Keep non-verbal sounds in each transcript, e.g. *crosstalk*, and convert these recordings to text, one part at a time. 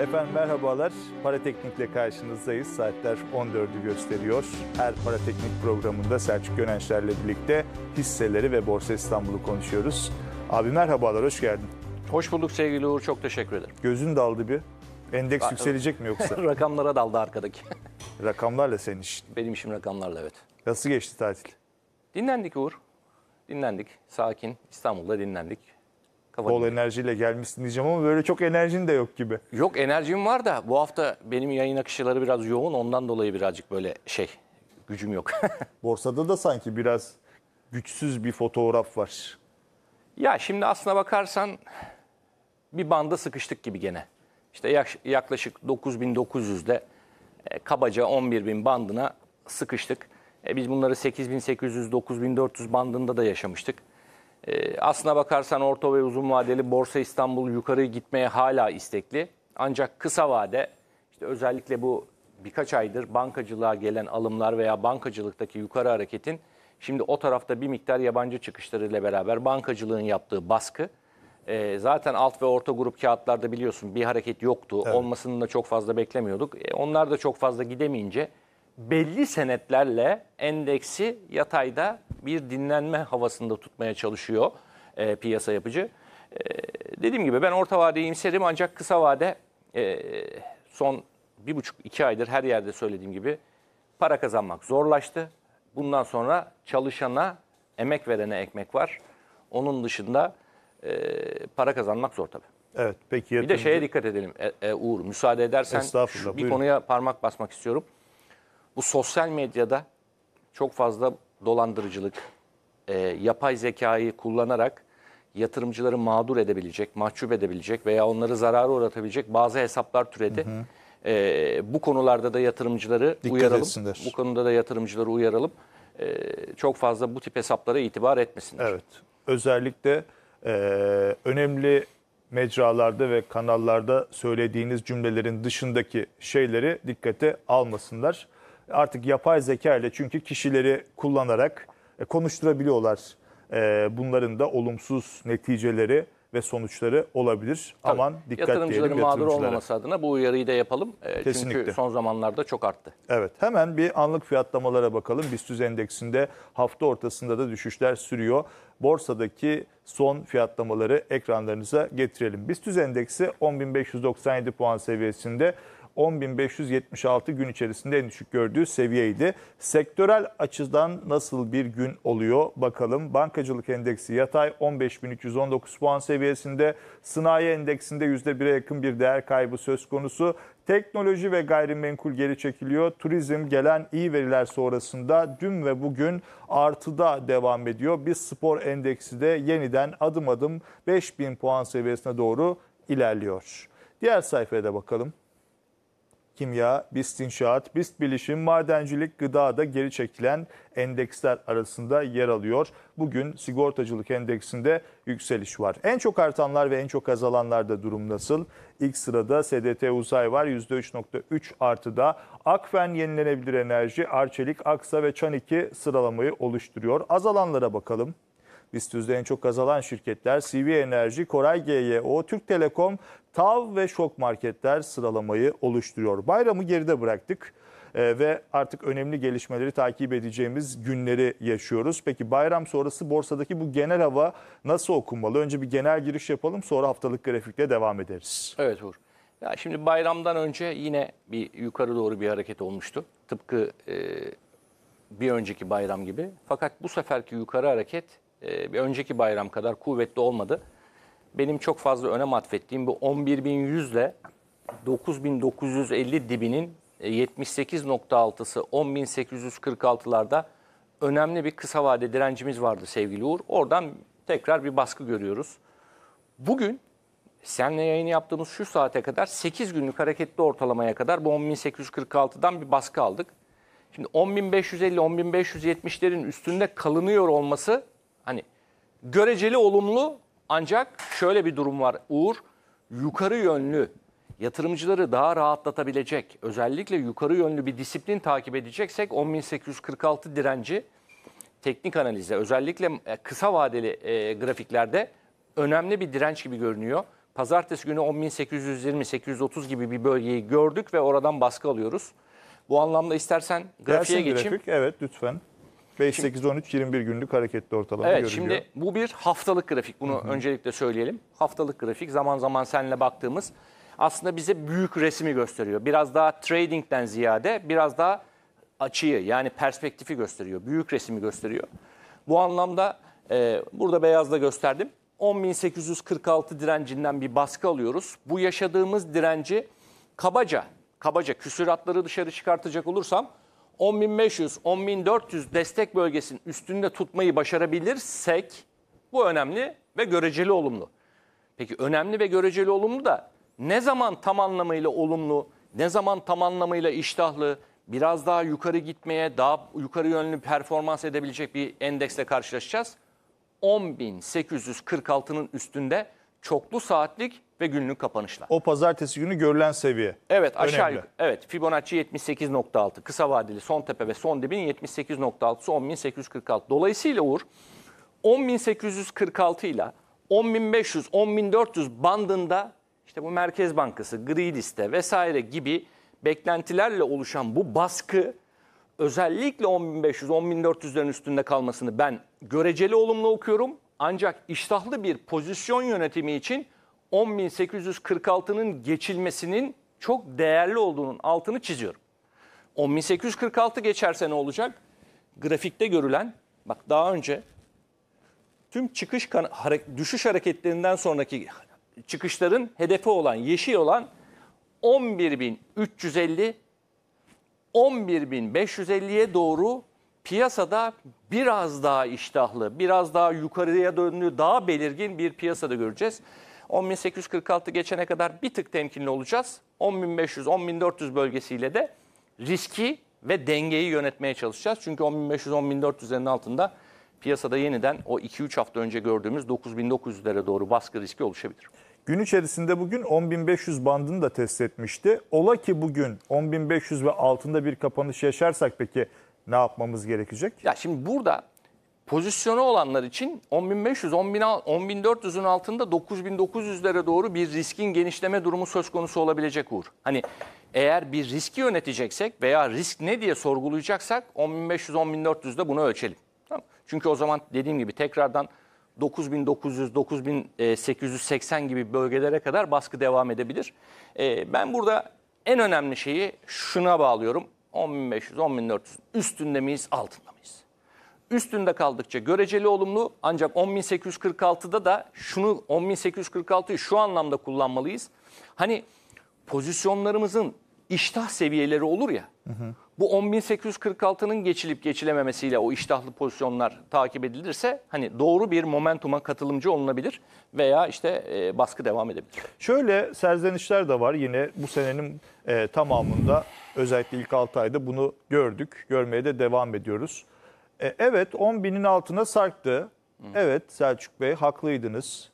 Efendim merhabalar. Parateknik'le karşınızdayız. Saatler 14'ü gösteriyor. Her Parateknik programında Selçuk Gönençler'le birlikte hisseleri ve Borsa İstanbul'u konuşuyoruz. Abi merhabalar, hoş geldin. Hoş bulduk sevgili Uğur, çok teşekkür ederim. Gözün daldı bir. Endeks Ra- yükselecek mi yoksa? *laughs* Rakamlara daldı arkadaki. *laughs* Rakamlarla senin işin. Benim işim rakamlarla evet. Nasıl geçti tatil? Dinlendik Uğur. Dinlendik. Sakin. İstanbul'da dinlendik. Kavani. Bol enerjiyle gelmişsin diyeceğim ama böyle çok enerjin de yok gibi. Yok enerjim var da bu hafta benim yayın akışları biraz yoğun ondan dolayı birazcık böyle şey gücüm yok. *laughs* Borsada da sanki biraz güçsüz bir fotoğraf var. Ya şimdi aslına bakarsan bir banda sıkıştık gibi gene. İşte yaklaşık 9900'de e, kabaca 11000 bandına sıkıştık. E, biz bunları 8800-9400 bandında da yaşamıştık. E, aslına bakarsan orta ve uzun vadeli Borsa İstanbul yukarı gitmeye hala istekli. Ancak kısa vade işte özellikle bu birkaç aydır bankacılığa gelen alımlar veya bankacılıktaki yukarı hareketin şimdi o tarafta bir miktar yabancı çıkışlarıyla beraber bankacılığın yaptığı baskı e, zaten alt ve orta grup kağıtlarda biliyorsun bir hareket yoktu. Evet. Olmasını da çok fazla beklemiyorduk. E, onlar da çok fazla gidemeyince belli senetlerle endeksi yatayda bir dinlenme havasında tutmaya çalışıyor e, piyasa yapıcı. E, dediğim gibi ben orta vadeyi imserim ancak kısa vade e, son bir buçuk iki aydır her yerde söylediğim gibi para kazanmak zorlaştı. Bundan sonra çalışana, emek verene ekmek var. Onun dışında e, para kazanmak zor tabii. Evet, peki. Yatırımcı... Bir de şeye dikkat edelim e, e, Uğur. Müsaade edersen şu, bir buyurun. konuya parmak basmak istiyorum. Bu sosyal medyada çok fazla dolandırıcılık, e, yapay zekayı kullanarak yatırımcıları mağdur edebilecek, mahcup edebilecek veya onları zarara uğratabilecek bazı hesaplar türedi. Hı hı. E, bu konularda da yatırımcıları Dikkat uyaralım. Etsinler. Bu konuda da yatırımcıları uyaralım. E, çok fazla bu tip hesaplara itibar etmesinler. Evet. Özellikle e, önemli mecralarda ve kanallarda söylediğiniz cümlelerin dışındaki şeyleri dikkate almasınlar artık yapay zeka ile çünkü kişileri kullanarak e, konuşturabiliyorlar. E, bunların da olumsuz neticeleri ve sonuçları olabilir. Tabii. Aman dikkat yatırımcıların diyelim mağdur olmaması adına bu uyarıyı da yapalım. E, Kesinlikle. Çünkü son zamanlarda çok arttı. Evet hemen bir anlık fiyatlamalara bakalım. BIST endeksinde hafta ortasında da düşüşler sürüyor. Borsadaki son fiyatlamaları ekranlarınıza getirelim. BIST endeksi 10.597 puan seviyesinde 10.576 gün içerisinde en düşük gördüğü seviyeydi. Sektörel açıdan nasıl bir gün oluyor bakalım. Bankacılık endeksi yatay 15.319 puan seviyesinde. Sınai endeksinde %1'e yakın bir değer kaybı söz konusu. Teknoloji ve gayrimenkul geri çekiliyor. Turizm gelen iyi veriler sonrasında dün ve bugün artıda devam ediyor. Biz spor endeksi de yeniden adım adım 5000 puan seviyesine doğru ilerliyor. Diğer sayfaya da bakalım kimya, BIST inşaat, BIST bilişim, madencilik, gıda da geri çekilen endeksler arasında yer alıyor. Bugün sigortacılık endeksinde yükseliş var. En çok artanlar ve en çok azalanlar da durum nasıl? İlk sırada SDT Uzay var %3.3 artıda. Akfen Yenilenebilir Enerji, Arçelik, Aksa ve Çan 2 sıralamayı oluşturuyor. Azalanlara bakalım. Listüzde en çok kazanan şirketler CV Enerji, Koray GYO, Türk Telekom, TAV ve Şok Marketler sıralamayı oluşturuyor. Bayramı geride bıraktık e, ve artık önemli gelişmeleri takip edeceğimiz günleri yaşıyoruz. Peki bayram sonrası borsadaki bu genel hava nasıl okunmalı? Önce bir genel giriş yapalım sonra haftalık grafikle devam ederiz. Evet Uğur. Ya şimdi bayramdan önce yine bir yukarı doğru bir hareket olmuştu. Tıpkı e, bir önceki bayram gibi. Fakat bu seferki yukarı hareket e, bir önceki bayram kadar kuvvetli olmadı. Benim çok fazla önem atfettiğim bu 11.100 ile 9.950 dibinin 78.6'sı e, 10.846'larda önemli bir kısa vade direncimiz vardı sevgili Uğur. Oradan tekrar bir baskı görüyoruz. Bugün senle yayın yaptığımız şu saate kadar 8 günlük hareketli ortalamaya kadar bu 10.846'dan bir baskı aldık. Şimdi 10.550-10.570'lerin üstünde kalınıyor olması Hani göreceli olumlu ancak şöyle bir durum var Uğur. Yukarı yönlü yatırımcıları daha rahatlatabilecek, özellikle yukarı yönlü bir disiplin takip edeceksek 10.846 direnci teknik analizde özellikle e, kısa vadeli e, grafiklerde önemli bir direnç gibi görünüyor. Pazartesi günü 10.820-830 gibi bir bölgeyi gördük ve oradan baskı alıyoruz. Bu anlamda istersen grafiğe Dersin geçeyim. Grafik, evet lütfen. 5, şimdi, 8, 13, 21 günlük hareketli ortalama evet, görülüyor. Evet şimdi bu bir haftalık grafik. Bunu Hı-hı. öncelikle söyleyelim. Haftalık grafik zaman zaman seninle baktığımız aslında bize büyük resmi gösteriyor. Biraz daha tradingden ziyade biraz daha açıyı yani perspektifi gösteriyor. Büyük resmi gösteriyor. Bu anlamda e, burada beyazda gösterdim. 10.846 direncinden bir baskı alıyoruz. Bu yaşadığımız direnci kabaca, kabaca küsüratları dışarı çıkartacak olursam 10.500-10.400 destek bölgesinin üstünde tutmayı başarabilirsek bu önemli ve göreceli olumlu. Peki önemli ve göreceli olumlu da ne zaman tam anlamıyla olumlu, ne zaman tam anlamıyla iştahlı, biraz daha yukarı gitmeye, daha yukarı yönlü performans edebilecek bir endeksle karşılaşacağız. 10.846'nın üstünde çoklu saatlik ve günlük kapanışlar. O pazartesi günü görülen seviye. Evet aşağı Önemli. yukarı. Evet Fibonacci 78.6 kısa vadeli son tepe ve son dibin 78.6'sı 10.846. Dolayısıyla Uğur 10.846 ile 10.500 10.400 bandında işte bu Merkez Bankası gri liste vesaire gibi beklentilerle oluşan bu baskı özellikle 10.500 10.400'lerin üstünde kalmasını ben göreceli olumlu okuyorum. Ancak iştahlı bir pozisyon yönetimi için 10.846'nın geçilmesinin çok değerli olduğunun altını çiziyorum. 10.846 geçerse ne olacak? Grafikte görülen, bak daha önce tüm çıkış hare düşüş hareketlerinden sonraki çıkışların hedefi olan, yeşil olan 11.350, 11.550'ye doğru piyasada biraz daha iştahlı, biraz daha yukarıya dönlü, daha belirgin bir piyasada göreceğiz. 10.846 geçene kadar bir tık temkinli olacağız. 10.500, 10.400 bölgesiyle de riski ve dengeyi yönetmeye çalışacağız. Çünkü 10.500, 10.400'lerin altında piyasada yeniden o 2-3 hafta önce gördüğümüz 9.900'lere doğru baskı riski oluşabilir. Gün içerisinde bugün 10.500 bandını da test etmişti. Ola ki bugün 10.500 ve altında bir kapanış yaşarsak peki ne yapmamız gerekecek? Ya şimdi burada pozisyonu olanlar için 10.500, 10.400'ün altında 9.900'lere doğru bir riskin genişleme durumu söz konusu olabilecek Uğur. Hani eğer bir riski yöneteceksek veya risk ne diye sorgulayacaksak 10.500, 10.400'de bunu ölçelim. Tamam. Çünkü o zaman dediğim gibi tekrardan 9.900, 9.880 e, gibi bölgelere kadar baskı devam edebilir. E, ben burada en önemli şeyi şuna bağlıyorum. 10.500, 10.400 üstünde miyiz, altında Üstünde kaldıkça göreceli olumlu ancak 10.846'da da şunu 10.846'yı şu anlamda kullanmalıyız. Hani pozisyonlarımızın iştah seviyeleri olur ya. Hı hı. Bu 10.846'nın geçilip geçilememesiyle o iştahlı pozisyonlar takip edilirse hani doğru bir momentuma katılımcı olunabilir veya işte e, baskı devam edebilir. Şöyle serzenişler de var yine bu senenin e, tamamında özellikle ilk 6 ayda bunu gördük. Görmeye de devam ediyoruz. E, evet 10 binin altına sarktı. Hı. Evet Selçuk Bey haklıydınız.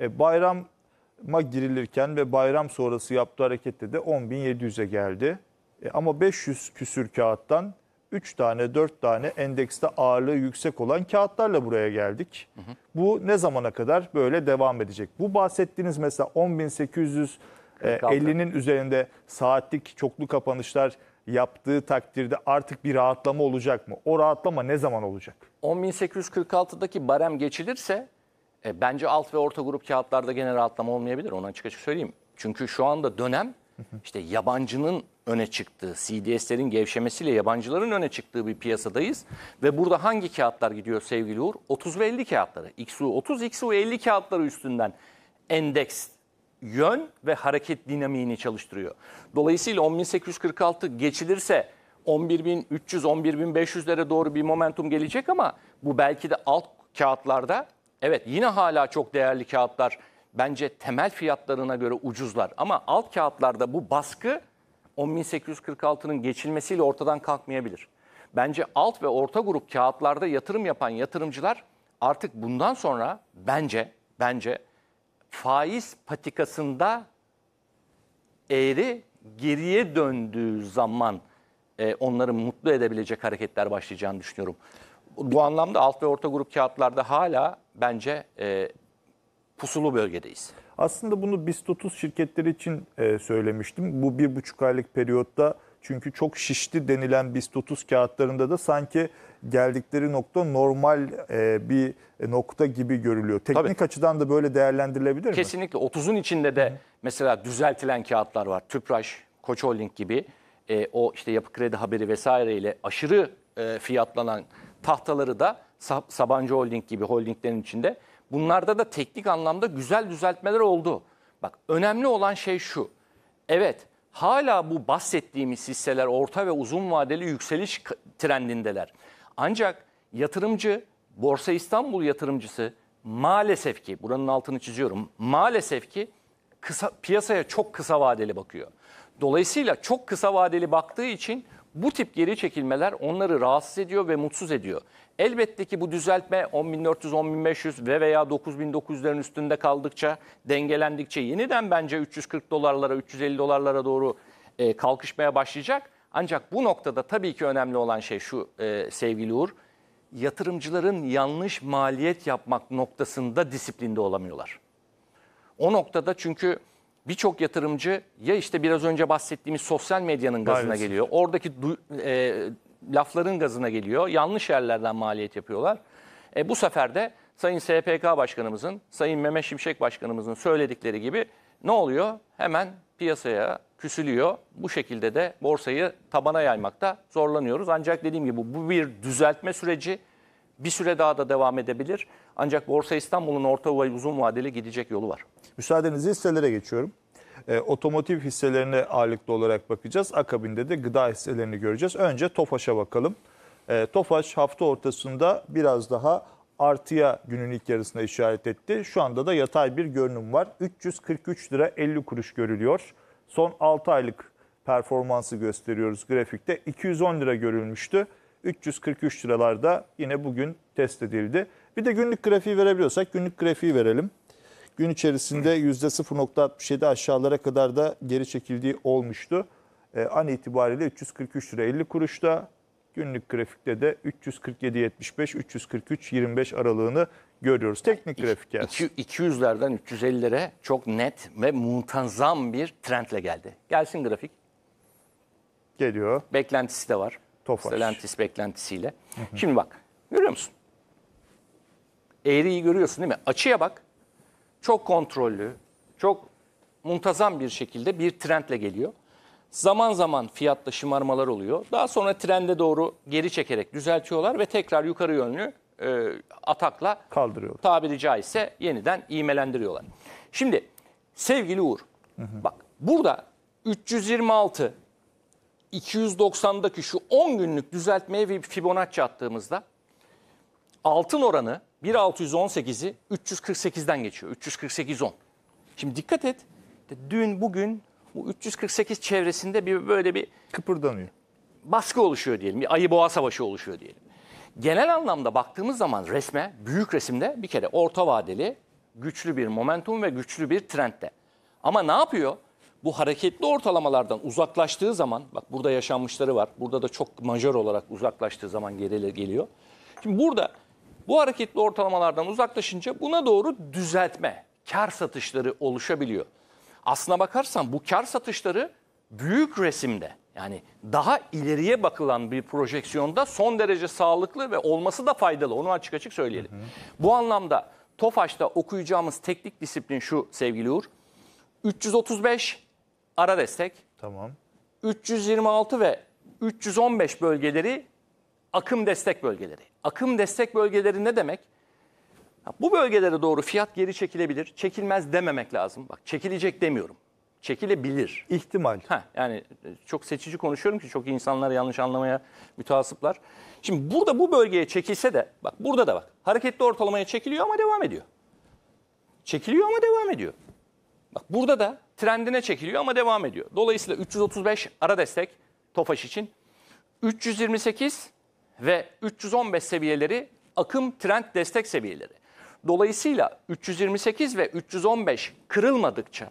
E, bayrama girilirken ve bayram sonrası yaptığı harekette de 10 bin 10.700'e geldi. E, ama 500 küsür kağıttan 3 tane 4 tane endekste ağırlığı yüksek olan kağıtlarla buraya geldik. Hı hı. Bu ne zamana kadar böyle devam edecek? Bu bahsettiğiniz mesela 50'nin e, üzerinde saatlik çoklu kapanışlar yaptığı takdirde artık bir rahatlama olacak mı? O rahatlama ne zaman olacak? 10.846'daki barem geçilirse e, bence alt ve orta grup kağıtlarda gene rahatlama olmayabilir. Onu açık açık söyleyeyim. Çünkü şu anda dönem işte yabancının öne çıktığı, CDS'lerin gevşemesiyle yabancıların öne çıktığı bir piyasadayız. Ve burada hangi kağıtlar gidiyor sevgili Uğur? 30 ve 50 kağıtları. XU 30, XU 50 kağıtları üstünden endeks yön ve hareket dinamiğini çalıştırıyor. Dolayısıyla 10.846 geçilirse 11.300-11.500'lere doğru bir momentum gelecek ama bu belki de alt kağıtlarda evet yine hala çok değerli kağıtlar bence temel fiyatlarına göre ucuzlar. Ama alt kağıtlarda bu baskı 10.846'nın geçilmesiyle ortadan kalkmayabilir. Bence alt ve orta grup kağıtlarda yatırım yapan yatırımcılar artık bundan sonra bence bence faiz patikasında eğri geriye döndüğü zaman e, onları mutlu edebilecek hareketler başlayacağını düşünüyorum. Bu anlamda alt ve orta grup kağıtlarda hala bence e, pusulu bölgedeyiz. Aslında bunu biz 30 şirketleri için e, söylemiştim. Bu bir buçuk aylık periyotta çünkü çok şişti denilen BIST 30 kağıtlarında da sanki geldikleri nokta normal e, bir nokta gibi görülüyor. Teknik Tabii. açıdan da böyle değerlendirilebilir Kesinlikle. mi? Kesinlikle. 30'un içinde de mesela düzeltilen kağıtlar var. Tüpraş, Koç Holding gibi e, o işte yapı kredi haberi vesaireyle aşırı e, fiyatlanan tahtaları da Sabancı Holding gibi holdinglerin içinde. Bunlarda da teknik anlamda güzel düzeltmeler oldu. Bak önemli olan şey şu. Evet hala bu bahsettiğimiz hisseler orta ve uzun vadeli yükseliş trendindeler. Ancak yatırımcı, Borsa İstanbul yatırımcısı maalesef ki buranın altını çiziyorum. Maalesef ki kısa piyasaya çok kısa vadeli bakıyor. Dolayısıyla çok kısa vadeli baktığı için bu tip geri çekilmeler onları rahatsız ediyor ve mutsuz ediyor. Elbette ki bu düzeltme 10.400, 10.500 ve veya 9.900'lerin üstünde kaldıkça, dengelendikçe yeniden bence 340 dolarlara, 350 dolarlara doğru e, kalkışmaya başlayacak. Ancak bu noktada tabii ki önemli olan şey şu e, sevgili Uğur, yatırımcıların yanlış maliyet yapmak noktasında disiplinde olamıyorlar. O noktada çünkü birçok yatırımcı ya işte biraz önce bahsettiğimiz sosyal medyanın gazına Maalesef. geliyor. Oradaki e, lafların gazına geliyor. Yanlış yerlerden maliyet yapıyorlar. E, bu sefer de Sayın SPK Başkanımızın, Sayın Mehmet Şimşek Başkanımızın söyledikleri gibi ne oluyor? Hemen piyasaya küsülüyor. Bu şekilde de borsayı tabana yaymakta zorlanıyoruz. Ancak dediğim gibi bu bir düzeltme süreci. Bir süre daha da devam edebilir. Ancak Borsa İstanbul'un orta ve uzun vadeli gidecek yolu var. Müsaadenizle hisselere geçiyorum. E, otomotiv hisselerine ağırlıklı olarak bakacağız. Akabinde de gıda hisselerini göreceğiz. Önce Tofaş'a bakalım. E, Tofaş hafta ortasında biraz daha artıya günün ilk yarısına işaret etti. Şu anda da yatay bir görünüm var. 343 lira 50 kuruş görülüyor. Son 6 aylık performansı gösteriyoruz grafikte. 210 lira görülmüştü. 343 liralarda yine bugün test edildi. Bir de günlük grafiği verebiliyorsak günlük grafiği verelim. Gün içerisinde yüzde %0.67 aşağılara kadar da geri çekildiği olmuştu. E, an itibariyle 343 lira 50 kuruşta günlük grafikte de 347.75 343.25 aralığını görüyoruz. Teknik yani grafik gelsin. 200'lerden 350'lere çok net ve muntazam bir trendle geldi. Gelsin grafik. Geliyor. Beklentisi de var. Tofaş. Stellantis beklentisiyle. Şimdi bak görüyor musun? Eğriyi görüyorsun değil mi? Açıya bak çok kontrollü, çok muntazam bir şekilde bir trendle geliyor. Zaman zaman fiyatta şımarmalar oluyor. Daha sonra trende doğru geri çekerek düzeltiyorlar ve tekrar yukarı yönlü e, atakla kaldırıyorlar. Tabiri caizse yeniden iğmelendiriyorlar. Şimdi sevgili Uğur hı hı. bak burada 326 290'daki şu 10 günlük düzeltmeye bir Fibonacci attığımızda altın oranı 1618'i 348'den geçiyor. 348.10. Şimdi dikkat et. Dün bugün bu 348 çevresinde bir böyle bir Kıpırdanıyor. baskı oluşuyor diyelim. Bir ayı boğa savaşı oluşuyor diyelim. Genel anlamda baktığımız zaman resme, büyük resimde bir kere orta vadeli güçlü bir momentum ve güçlü bir trendde. Ama ne yapıyor? Bu hareketli ortalamalardan uzaklaştığı zaman, bak burada yaşanmışları var, burada da çok majör olarak uzaklaştığı zaman geriye geliyor. Şimdi burada bu hareketli ortalamalardan uzaklaşınca buna doğru düzeltme, kar satışları oluşabiliyor. Aslına bakarsan bu kar satışları büyük resimde yani daha ileriye bakılan bir projeksiyonda son derece sağlıklı ve olması da faydalı. Onu açık açık söyleyelim. Hı hı. Bu anlamda Tofaş'ta okuyacağımız teknik disiplin şu sevgili Uğur. 335 ara destek. Tamam. 326 ve 315 bölgeleri akım destek bölgeleri. Akım destek bölgeleri ne demek? bu bölgelere doğru fiyat geri çekilebilir, çekilmez dememek lazım. Bak çekilecek demiyorum. Çekilebilir. İhtimal. Ha, yani e, çok seçici konuşuyorum ki çok insanlar yanlış anlamaya mütasiplar. Şimdi burada bu bölgeye çekilse de bak burada da bak hareketli ortalamaya çekiliyor ama devam ediyor. Çekiliyor ama devam ediyor. Bak burada da trendine çekiliyor ama devam ediyor. Dolayısıyla 335 ara destek Tofaş için. 328 ve 315 seviyeleri akım trend destek seviyeleri. Dolayısıyla 328 ve 315 kırılmadıkça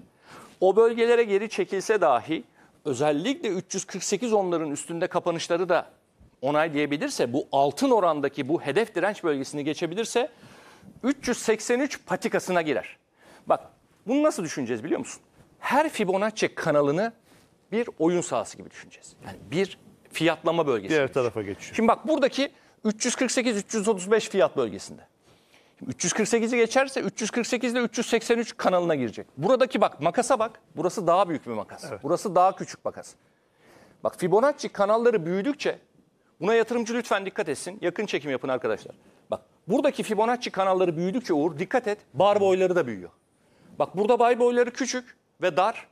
o bölgelere geri çekilse dahi özellikle 348 onların üstünde kapanışları da onaylayabilirse bu altın orandaki bu hedef direnç bölgesini geçebilirse 383 patikasına girer. Bak bunu nasıl düşüneceğiz biliyor musun? Her Fibonacci kanalını bir oyun sahası gibi düşüneceğiz. Yani bir fiyatlama bölgesi. Diğer tarafa geçiyor. Şimdi bak buradaki 348-335 fiyat bölgesinde. 348'i geçerse 348 ile 383 kanalına girecek. Buradaki bak makasa bak. Burası daha büyük bir makas. Evet. Burası daha küçük makas. Bak Fibonacci kanalları büyüdükçe buna yatırımcı lütfen dikkat etsin. Yakın çekim yapın arkadaşlar. Bak buradaki Fibonacci kanalları büyüdükçe Uğur dikkat et bar boyları da büyüyor. Bak burada bay boyları küçük ve dar.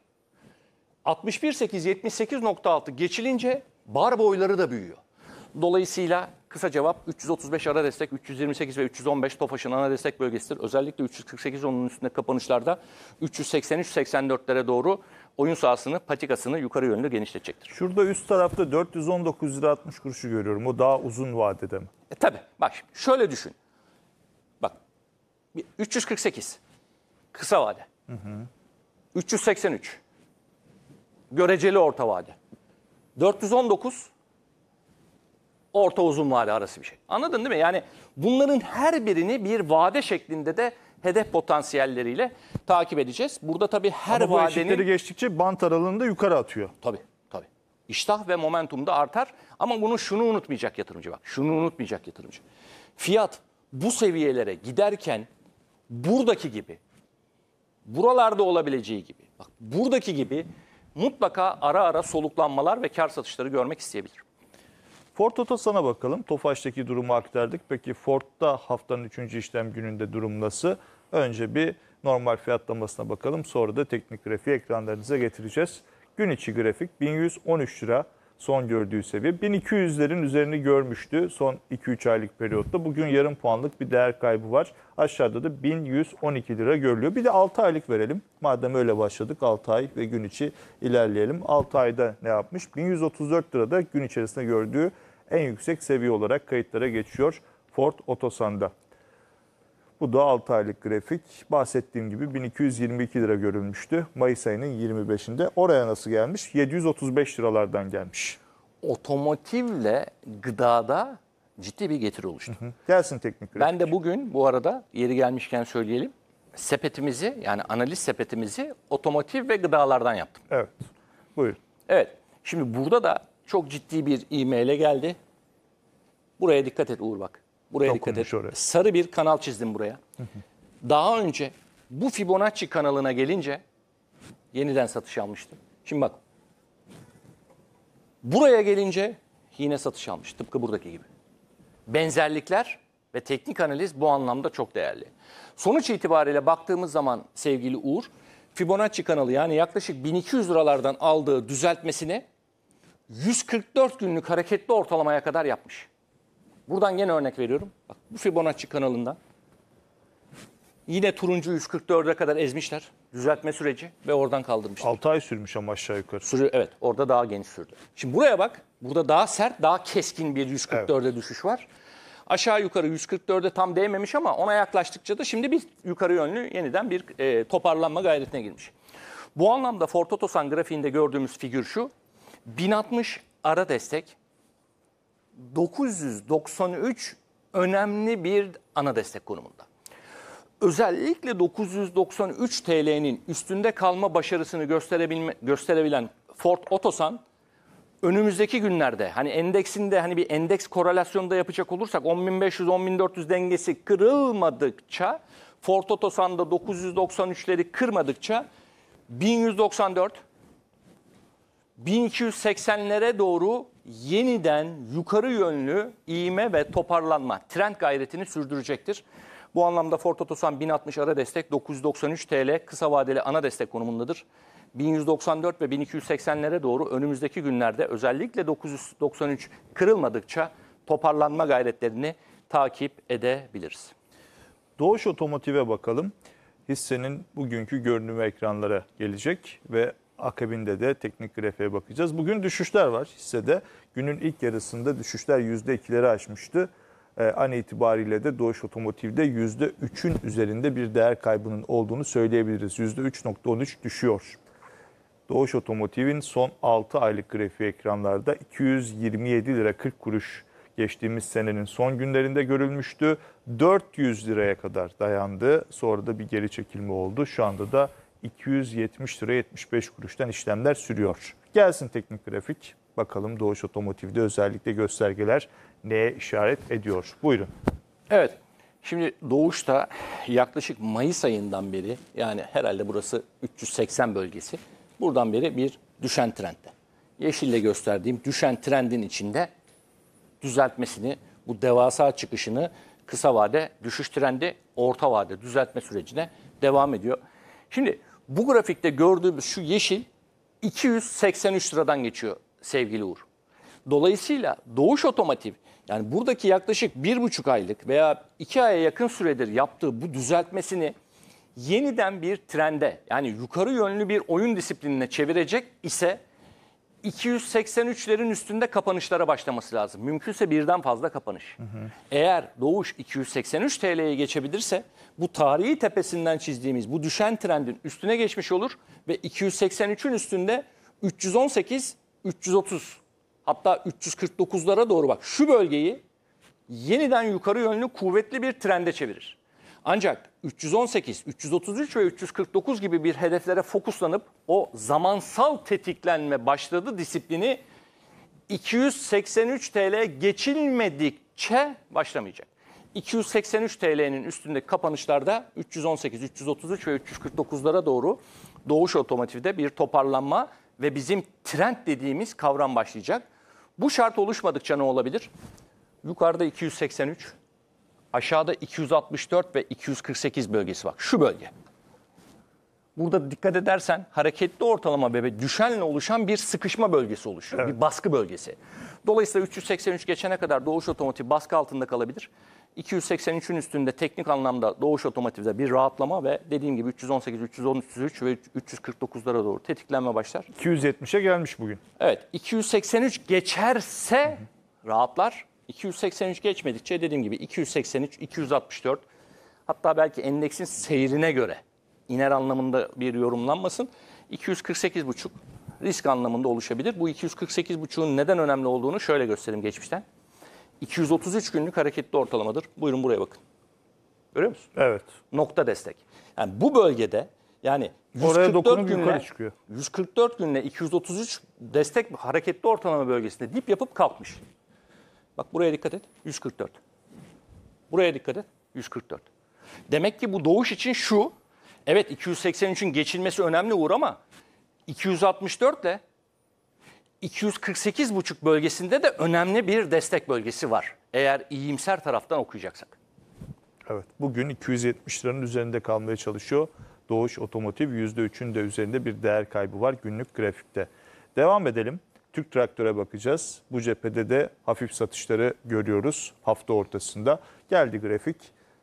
61.8 78.6 geçilince bar boyları da büyüyor. Dolayısıyla kısa cevap 335 ara destek, 328 ve 315 TOFAŞ'ın ana destek bölgesidir. Özellikle 348 onun üstünde kapanışlarda 383-84'lere doğru oyun sahasını, patikasını yukarı yönlü genişletecektir. Şurada üst tarafta 419 lira 60 kuruşu görüyorum. O daha uzun vadede mi? E, tabii. Bak şöyle düşün. Bak 348 kısa vade. Hı hı. 383 göreceli orta vade. 419 orta uzun vade arası bir şey. Anladın değil mi? Yani bunların her birini bir vade şeklinde de hedef potansiyelleriyle takip edeceğiz. Burada tabii her Ama bu vadenin... geçtikçe bant aralığında yukarı atıyor. Tabii. İştah ve momentum da artar. Ama bunu şunu unutmayacak yatırımcı bak. Şunu unutmayacak yatırımcı. Fiyat bu seviyelere giderken buradaki gibi, buralarda olabileceği gibi, bak buradaki gibi mutlaka ara ara soluklanmalar ve kar satışları görmek isteyebilir. Ford Otosan'a bakalım. Tofaş'taki durumu aktardık. Peki Ford'da haftanın 3. işlem gününde durum nasıl? Önce bir normal fiyatlamasına bakalım. Sonra da teknik grafiği ekranlarınıza getireceğiz. Gün içi grafik 1113 lira son gördüğü seviye. 1200'lerin üzerini görmüştü son 2-3 aylık periyotta. Bugün yarım puanlık bir değer kaybı var. Aşağıda da 1112 lira görülüyor. Bir de 6 aylık verelim. Madem öyle başladık 6 ay ve gün içi ilerleyelim. 6 ayda ne yapmış? 1134 lirada gün içerisinde gördüğü en yüksek seviye olarak kayıtlara geçiyor Ford Otosan'da. Bu da 6 aylık grafik. Bahsettiğim gibi 1222 lira görülmüştü Mayıs ayının 25'inde. Oraya nasıl gelmiş? 735 liralardan gelmiş. Otomotivle gıdada ciddi bir getiri oluştu. Hı hı. Gelsin teknik grafik. Ben de bugün bu arada yeri gelmişken söyleyelim. Sepetimizi yani analiz sepetimizi otomotiv ve gıdalardan yaptım. Evet. Buyurun. Evet. Şimdi burada da çok ciddi bir e-mail'e geldi. Buraya dikkat et Uğur bak. Buraya Dokunmuş dikkat et. Oraya. Sarı bir kanal çizdim buraya. Daha önce bu Fibonacci kanalına gelince yeniden satış almıştım. Şimdi bak. Buraya gelince yine satış almış. Tıpkı buradaki gibi. Benzerlikler ve teknik analiz bu anlamda çok değerli. Sonuç itibariyle baktığımız zaman sevgili Uğur, Fibonacci kanalı yani yaklaşık 1200 liralardan aldığı düzeltmesini 144 günlük hareketli ortalamaya kadar yapmış. Buradan gene örnek veriyorum. Bak bu Fibonacci kanalından. Yine turuncu 144'e kadar ezmişler. Düzeltme süreci ve oradan kaldırmışlar. 6 ay sürmüş ama aşağı yukarı. Sürü, evet orada daha geniş sürdü. Şimdi buraya bak. Burada daha sert, daha keskin bir 144'e evet. düşüş var. Aşağı yukarı 144'e tam değmemiş ama ona yaklaştıkça da şimdi bir yukarı yönlü yeniden bir e, toparlanma gayretine girmiş. Bu anlamda Fortotosan grafiğinde gördüğümüz figür şu. 1060 ara destek, 993 önemli bir ana destek konumunda. Özellikle 993 TL'nin üstünde kalma başarısını gösterebilme, gösterebilen Ford Otosan önümüzdeki günlerde hani endeksinde hani bir endeks korelasyonda yapacak olursak 10.500-10.400 dengesi kırılmadıkça Ford Otosan'da 993'leri kırmadıkça 1194 1280'lere doğru yeniden yukarı yönlü iğme ve toparlanma trend gayretini sürdürecektir. Bu anlamda Ford Otosan 1060 ara destek 993 TL kısa vadeli ana destek konumundadır. 1194 ve 1280'lere doğru önümüzdeki günlerde özellikle 993 kırılmadıkça toparlanma gayretlerini takip edebiliriz. Doğuş Otomotiv'e bakalım. Hissenin bugünkü görünümü ekranlara gelecek ve Akabinde de teknik grafiğe bakacağız. Bugün düşüşler var hissede. Günün ilk yarısında düşüşler %2'leri aşmıştı. E, an itibariyle de Doğuş Otomotiv'de %3'ün üzerinde bir değer kaybının olduğunu söyleyebiliriz. %3.13 düşüyor. Doğuş Otomotiv'in son 6 aylık grafiği ekranlarda 227 lira 40 kuruş geçtiğimiz senenin son günlerinde görülmüştü. 400 liraya kadar dayandı. Sonra da bir geri çekilme oldu. Şu anda da 270 lira 75 kuruştan işlemler sürüyor. Gelsin teknik grafik. Bakalım Doğuş Otomotiv'de özellikle göstergeler neye işaret ediyor? Buyurun. Evet. Şimdi Doğuş'ta yaklaşık Mayıs ayından beri yani herhalde burası 380 bölgesi. Buradan beri bir düşen trendde. Yeşille gösterdiğim düşen trendin içinde düzeltmesini, bu devasa çıkışını kısa vade düşüş trendi, orta vade düzeltme sürecine devam ediyor. Şimdi bu grafikte gördüğümüz şu yeşil 283 liradan geçiyor sevgili Uğur. Dolayısıyla doğuş otomotiv yani buradaki yaklaşık bir buçuk aylık veya iki aya yakın süredir yaptığı bu düzeltmesini yeniden bir trende yani yukarı yönlü bir oyun disiplinine çevirecek ise 283'lerin üstünde kapanışlara başlaması lazım. Mümkünse birden fazla kapanış. Hı hı. Eğer doğuş 283 TL'ye geçebilirse bu tarihi tepesinden çizdiğimiz bu düşen trendin üstüne geçmiş olur ve 283'ün üstünde 318, 330 hatta 349'lara doğru bak şu bölgeyi yeniden yukarı yönlü kuvvetli bir trende çevirir. Ancak 318, 333 ve 349 gibi bir hedeflere fokuslanıp o zamansal tetiklenme başladı disiplini 283 TL geçilmedikçe başlamayacak. 283 TL'nin üstünde kapanışlarda 318, 333 ve 349'lara doğru doğuş otomotivde bir toparlanma ve bizim trend dediğimiz kavram başlayacak. Bu şart oluşmadıkça ne olabilir? Yukarıda 283, Aşağıda 264 ve 248 bölgesi bak Şu bölge. Burada dikkat edersen hareketli ortalama bebe düşenle oluşan bir sıkışma bölgesi oluşuyor. Evet. Bir baskı bölgesi. Dolayısıyla 383 geçene kadar doğuş otomotiv baskı altında kalabilir. 283'ün üstünde teknik anlamda doğuş otomotivde bir rahatlama ve dediğim gibi 318, 313, 3 ve 349'lara doğru tetiklenme başlar. 270'e gelmiş bugün. Evet 283 geçerse hı hı. rahatlar. 283 geçmedikçe dediğim gibi 283, 264 hatta belki endeksin seyrine göre iner anlamında bir yorumlanmasın. 248,5 risk anlamında oluşabilir. Bu 248,5'un neden önemli olduğunu şöyle göstereyim geçmişten. 233 günlük hareketli ortalamadır. Buyurun buraya bakın. Görüyor musun? Evet. Nokta destek. Yani bu bölgede yani 144 günle, çıkıyor. 144 günle 233 destek hareketli ortalama bölgesinde dip yapıp kalkmış. Bak buraya dikkat et. 144. Buraya dikkat et. 144. Demek ki bu doğuş için şu. Evet 283'ün geçilmesi önemli Uğur ama 264 ile 248,5 bölgesinde de önemli bir destek bölgesi var. Eğer iyimser taraftan okuyacaksak. Evet bugün 270 liranın üzerinde kalmaya çalışıyor. Doğuş Otomotiv %3'ün de üzerinde bir değer kaybı var günlük grafikte. Devam edelim. Türk Traktör'e bakacağız. Bu cephede de hafif satışları görüyoruz hafta ortasında. Geldi grafik.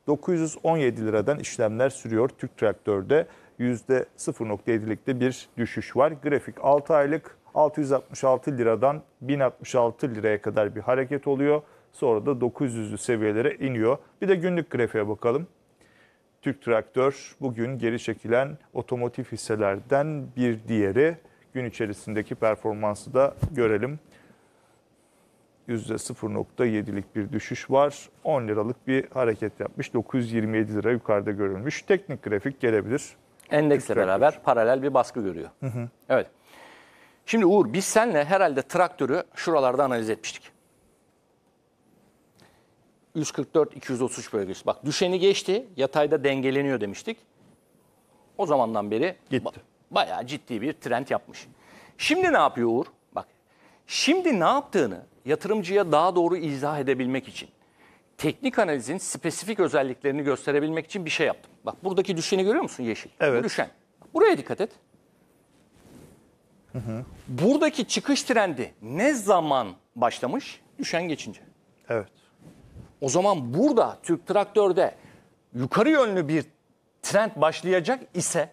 917 liradan işlemler sürüyor Türk Traktör'de. %0.7'lik de bir düşüş var. Grafik 6 aylık 666 liradan 1066 liraya kadar bir hareket oluyor. Sonra da 900'lü seviyelere iniyor. Bir de günlük grafiğe bakalım. Türk Traktör bugün geri çekilen otomotiv hisselerden bir diğeri gün içerisindeki performansı da görelim. %0.7'lik bir düşüş var. 10 liralık bir hareket yapmış. 927 lira yukarıda görülmüş. Teknik grafik gelebilir. Endeksle beraber paralel bir baskı görüyor. Hı hı. Evet. Şimdi Uğur biz senle herhalde traktörü şuralarda analiz etmiştik. 144-233 bölgesi. Bak düşeni geçti, yatayda dengeleniyor demiştik. O zamandan beri Gitti. Bayağı ciddi bir trend yapmış. Şimdi ne yapıyor Uğur? Bak şimdi ne yaptığını yatırımcıya daha doğru izah edebilmek için teknik analizin spesifik özelliklerini gösterebilmek için bir şey yaptım. Bak buradaki düşeni görüyor musun yeşil? Evet. düşen. Buraya dikkat et. Hı hı. Buradaki çıkış trendi ne zaman başlamış? Düşen geçince. Evet. O zaman burada Türk Traktör'de yukarı yönlü bir trend başlayacak ise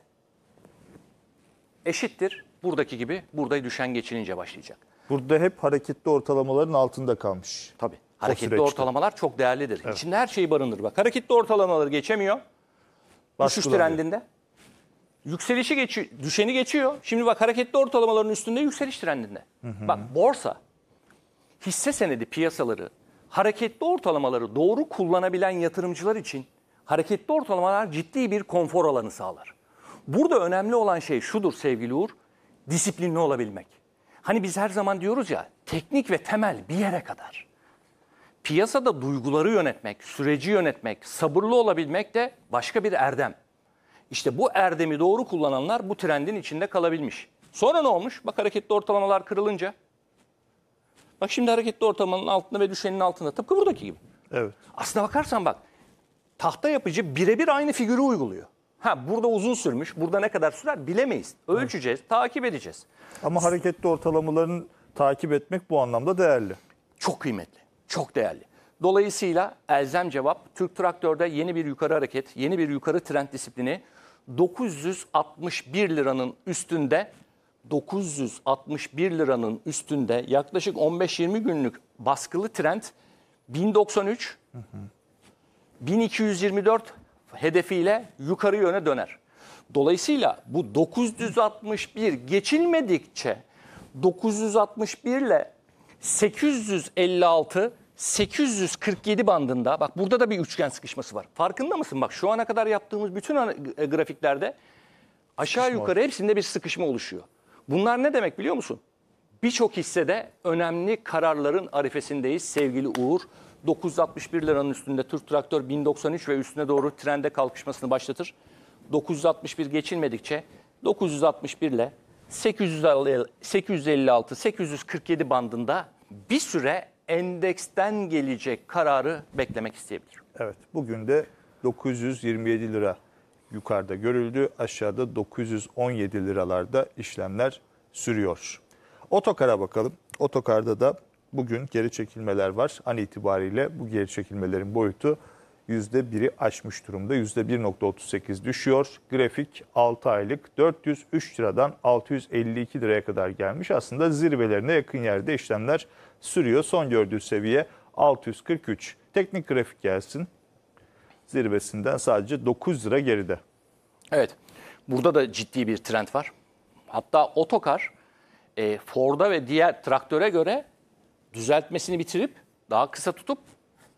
eşittir. Buradaki gibi burada düşen geçilince başlayacak. Burada hep hareketli ortalamaların altında kalmış. Tabii. Hareketli ortalamalar çok değerlidir. Evet. İçinde her şeyi barındır. Bak hareketli ortalamaları geçemiyor. Düşüş trendinde. Yükselişi geçiyor, düşeni geçiyor. Şimdi bak hareketli ortalamaların üstünde yükseliş trendinde. Hı hı. Bak borsa, hisse senedi piyasaları, hareketli ortalamaları doğru kullanabilen yatırımcılar için hareketli ortalamalar ciddi bir konfor alanı sağlar. Burada önemli olan şey şudur sevgili Uğur, disiplinli olabilmek. Hani biz her zaman diyoruz ya teknik ve temel bir yere kadar. Piyasada duyguları yönetmek, süreci yönetmek, sabırlı olabilmek de başka bir erdem. İşte bu erdemi doğru kullananlar bu trendin içinde kalabilmiş. Sonra ne olmuş? Bak hareketli ortalamalar kırılınca. Bak şimdi hareketli ortalamanın altında ve düşenin altında. Tıpkı buradaki gibi. Evet. Aslına bakarsan bak tahta yapıcı birebir aynı figürü uyguluyor. Ha burada uzun sürmüş, burada ne kadar sürer bilemeyiz. Ölçeceğiz, takip edeceğiz. Ama hareketli ortalamaların takip etmek bu anlamda değerli. Çok kıymetli, çok değerli. Dolayısıyla elzem cevap Türk Traktör'de yeni bir yukarı hareket, yeni bir yukarı trend disiplini 961 liranın üstünde 961 liranın üstünde yaklaşık 15-20 günlük baskılı trend 1093 1224 hedefiyle yukarı yöne döner. Dolayısıyla bu 961 geçilmedikçe 961 ile 856 847 bandında bak burada da bir üçgen sıkışması var. Farkında mısın? Bak şu ana kadar yaptığımız bütün e, grafiklerde aşağı sıkışma yukarı var. hepsinde bir sıkışma oluşuyor. Bunlar ne demek biliyor musun? Birçok hissede önemli kararların arifesindeyiz sevgili Uğur. 961 liranın üstünde Türk traktör 1093 ve üstüne doğru trende kalkışmasını başlatır. 961 geçilmedikçe 961 ile 856 847 bandında bir süre endeksten gelecek kararı beklemek isteyebilir. Evet bugün de 927 lira yukarıda görüldü. Aşağıda 917 liralarda işlemler sürüyor. Otokara bakalım. Otokarda da Bugün geri çekilmeler var. An itibariyle bu geri çekilmelerin boyutu %1'i aşmış durumda. %1.38 düşüyor. Grafik 6 aylık 403 liradan 652 liraya kadar gelmiş. Aslında zirvelerine yakın yerde işlemler sürüyor. Son gördüğü seviye 643. Teknik grafik gelsin. Zirvesinden sadece 9 lira geride. Evet. Burada da ciddi bir trend var. Hatta otokar e, Ford'a ve diğer traktöre göre düzeltmesini bitirip daha kısa tutup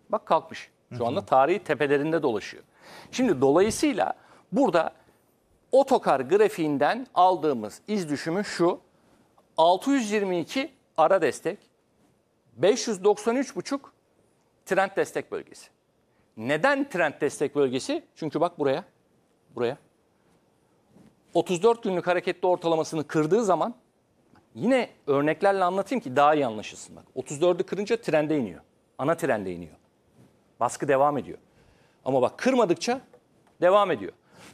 bak kalkmış. Şu anda tarihi tepelerinde dolaşıyor. Şimdi dolayısıyla burada otokar grafiğinden aldığımız iz düşümü şu. 622 ara destek, 593,5 trend destek bölgesi. Neden trend destek bölgesi? Çünkü bak buraya, buraya. 34 günlük hareketli ortalamasını kırdığı zaman Yine örneklerle anlatayım ki daha iyi anlaşılsın. Bak 34'ü kırınca trende iniyor. Ana trende iniyor. Baskı devam ediyor. Ama bak kırmadıkça devam ediyor.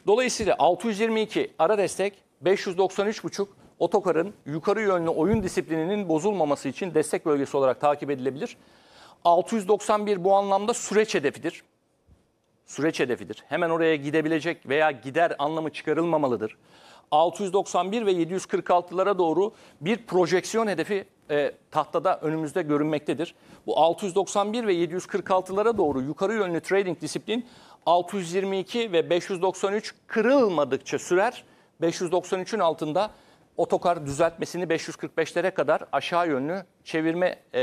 Dolayısıyla 622 ara destek 593,5 otokarın yukarı yönlü oyun disiplininin bozulmaması için destek bölgesi olarak takip edilebilir. 691 bu anlamda süreç hedefidir. Süreç hedefidir. Hemen oraya gidebilecek veya gider anlamı çıkarılmamalıdır. 691 ve 746'lara doğru bir projeksiyon hedefi e, tahtada önümüzde görünmektedir. Bu 691 ve 746'lara doğru yukarı yönlü trading disiplin 622 ve 593 kırılmadıkça sürer. 593'ün altında otokar düzeltmesini 545'lere kadar aşağı yönlü çevirme e,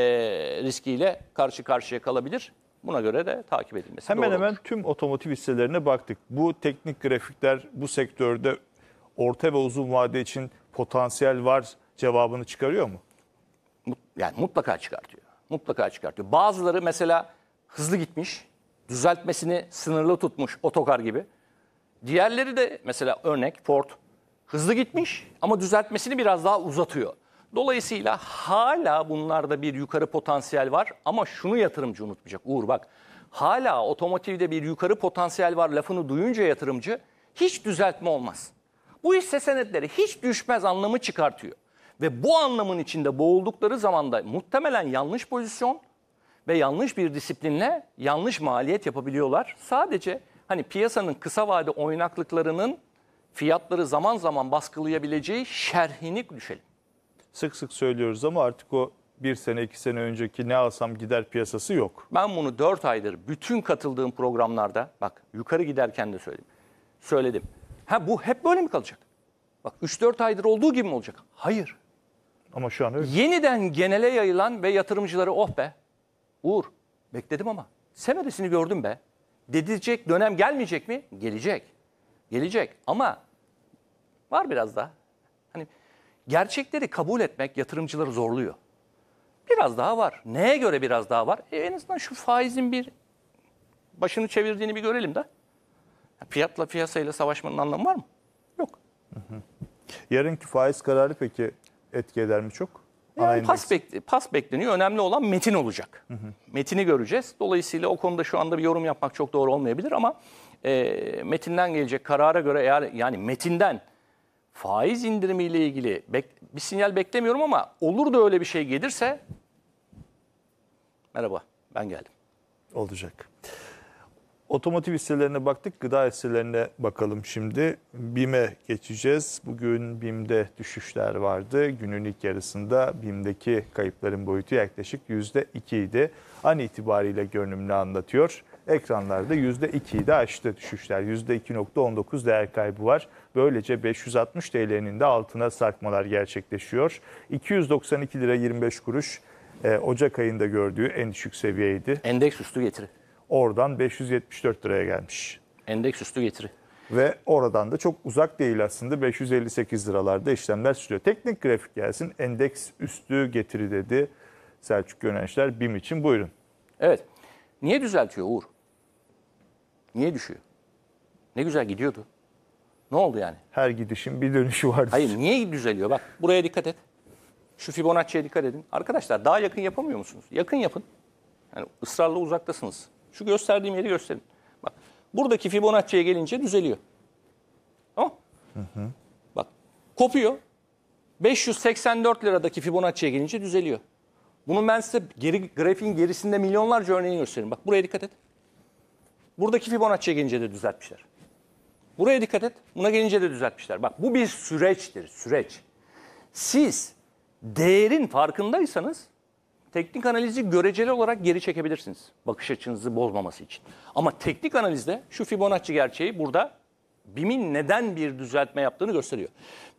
riskiyle karşı karşıya kalabilir. Buna göre de takip edilmesi Hemen doğru hemen tüm otomotiv hisselerine baktık. Bu teknik grafikler bu sektörde orta ve uzun vade için potansiyel var cevabını çıkarıyor mu? Yani mutlaka çıkartıyor. Mutlaka çıkartıyor. Bazıları mesela hızlı gitmiş, düzeltmesini sınırlı tutmuş otokar gibi. Diğerleri de mesela örnek Ford hızlı gitmiş ama düzeltmesini biraz daha uzatıyor. Dolayısıyla hala bunlarda bir yukarı potansiyel var ama şunu yatırımcı unutmayacak Uğur bak. Hala otomotivde bir yukarı potansiyel var lafını duyunca yatırımcı hiç düzeltme olmaz. Bu hisse senetleri hiç düşmez anlamı çıkartıyor. Ve bu anlamın içinde boğuldukları zaman da muhtemelen yanlış pozisyon ve yanlış bir disiplinle yanlış maliyet yapabiliyorlar. Sadece hani piyasanın kısa vade oynaklıklarının fiyatları zaman zaman baskılayabileceği şerhini düşelim. Sık sık söylüyoruz ama artık o bir sene iki sene önceki ne alsam gider piyasası yok. Ben bunu dört aydır bütün katıldığım programlarda bak yukarı giderken de söyledim. Söyledim. Ha bu hep böyle mi kalacak? Bak 3-4 aydır olduğu gibi mi olacak? Hayır. Ama şu an öyle. Yeniden genele yayılan ve yatırımcıları oh be Uğur bekledim ama semeresini gördüm be. Dedilecek dönem gelmeyecek mi? Gelecek. Gelecek ama var biraz daha. Hani gerçekleri kabul etmek yatırımcıları zorluyor. Biraz daha var. Neye göre biraz daha var? E, en azından şu faizin bir başını çevirdiğini bir görelim de. Fiyatla piyasayla savaşmanın anlamı var mı? Yok. Yarınki faiz kararı peki etki eder mi çok? Yani pas, bek pas bekleniyor. Önemli olan metin olacak. Hı hı. Metini göreceğiz. Dolayısıyla o konuda şu anda bir yorum yapmak çok doğru olmayabilir ama e, metinden gelecek karara göre eğer yani metinden faiz indirimiyle ilgili bek bir sinyal beklemiyorum ama olur da öyle bir şey gelirse merhaba ben geldim. Olacak. Otomotiv hisselerine baktık, gıda hisselerine bakalım şimdi. BİM'e geçeceğiz. Bugün BİM'de düşüşler vardı. Günün ilk yarısında BİM'deki kayıpların boyutu yaklaşık %2 idi. An itibariyle görünümünü anlatıyor. Ekranlarda %2'yi de aştı düşüşler. %2.19 değer kaybı var. Böylece 560 TL'nin de altına sarkmalar gerçekleşiyor. 292 lira 25 kuruş e, Ocak ayında gördüğü en düşük seviyeydi. Endeks üstü getiri. Oradan 574 liraya gelmiş. Endeks üstü getiri. Ve oradan da çok uzak değil aslında 558 liralarda işlemler sürüyor. Teknik grafik gelsin endeks üstü getiri dedi Selçuk Gönençler BİM için buyurun. Evet niye düzeltiyor Uğur? Niye düşüyor? Ne güzel gidiyordu. Ne oldu yani? Her gidişin bir dönüşü vardır. Hayır niye düzeliyor? Bak buraya dikkat et. Şu Fibonacci'ye dikkat edin. Arkadaşlar daha yakın yapamıyor musunuz? Yakın yapın. Yani ısrarla uzaktasınız. Şu gösterdiğim yeri gösterin. Bak buradaki Fibonacci'ye gelince düzeliyor. Tamam hı hı. Bak kopuyor. 584 liradaki Fibonacci'ye gelince düzeliyor. Bunun ben size geri, grafiğin gerisinde milyonlarca örneğini göstereyim. Bak buraya dikkat et. Buradaki Fibonacci'ye gelince de düzeltmişler. Buraya dikkat et. Buna gelince de düzeltmişler. Bak bu bir süreçtir, süreç. Siz değerin farkındaysanız teknik analizi göreceli olarak geri çekebilirsiniz. Bakış açınızı bozmaması için. Ama teknik analizde şu Fibonacci gerçeği burada BİM'in neden bir düzeltme yaptığını gösteriyor.